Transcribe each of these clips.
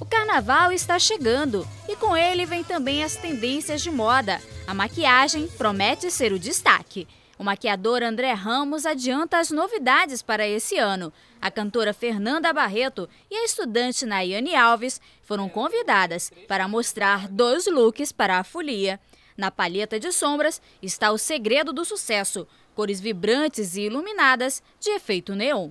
O carnaval está chegando e com ele vem também as tendências de moda. A maquiagem promete ser o destaque. O maquiador André Ramos adianta as novidades para esse ano. A cantora Fernanda Barreto e a estudante Nayane Alves foram convidadas para mostrar dois looks para a folia. Na palheta de sombras está o segredo do sucesso, cores vibrantes e iluminadas de efeito neon.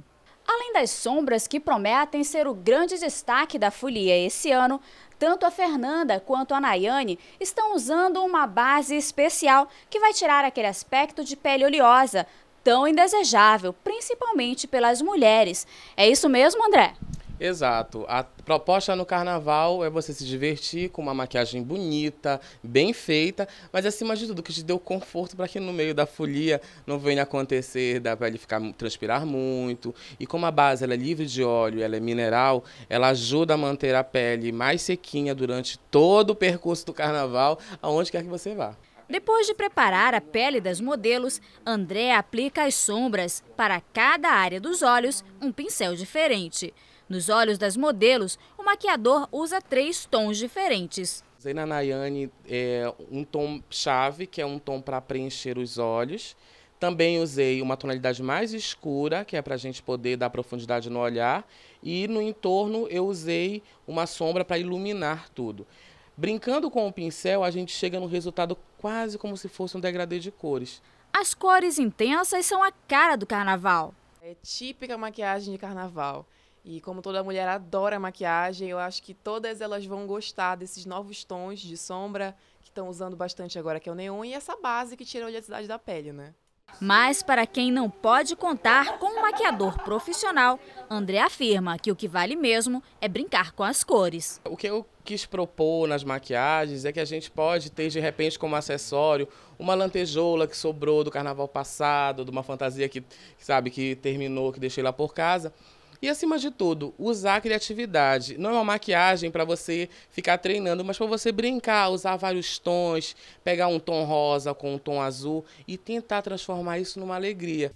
Além das sombras que prometem ser o grande destaque da folia esse ano, tanto a Fernanda quanto a Nayane estão usando uma base especial que vai tirar aquele aspecto de pele oleosa, tão indesejável, principalmente pelas mulheres. É isso mesmo, André? Exato. A proposta no carnaval é você se divertir com uma maquiagem bonita, bem feita, mas acima de tudo que te dê o conforto para que no meio da folia não venha acontecer da pele ficar transpirar muito. E como a base ela é livre de óleo, ela é mineral, ela ajuda a manter a pele mais sequinha durante todo o percurso do carnaval, aonde quer que você vá. Depois de preparar a pele das modelos, André aplica as sombras. Para cada área dos olhos, um pincel diferente. Nos olhos das modelos, o maquiador usa três tons diferentes. Usei na Nayane é, um tom chave, que é um tom para preencher os olhos. Também usei uma tonalidade mais escura, que é para a gente poder dar profundidade no olhar. E no entorno eu usei uma sombra para iluminar tudo. Brincando com o pincel, a gente chega no resultado quase como se fosse um degradê de cores. As cores intensas são a cara do carnaval. É típica maquiagem de carnaval. E como toda mulher adora maquiagem, eu acho que todas elas vão gostar desses novos tons de sombra que estão usando bastante agora, que é o neon, e essa base que tira a oleosidade da pele, né? Mas para quem não pode contar com um maquiador profissional, André afirma que o que vale mesmo é brincar com as cores. O que eu quis propor nas maquiagens é que a gente pode ter de repente como acessório uma lantejoula que sobrou do carnaval passado, de uma fantasia que, sabe, que terminou, que deixei lá por casa e acima de tudo, usar a criatividade. Não é uma maquiagem para você ficar treinando, mas para você brincar, usar vários tons, pegar um tom rosa com um tom azul e tentar transformar isso numa alegria.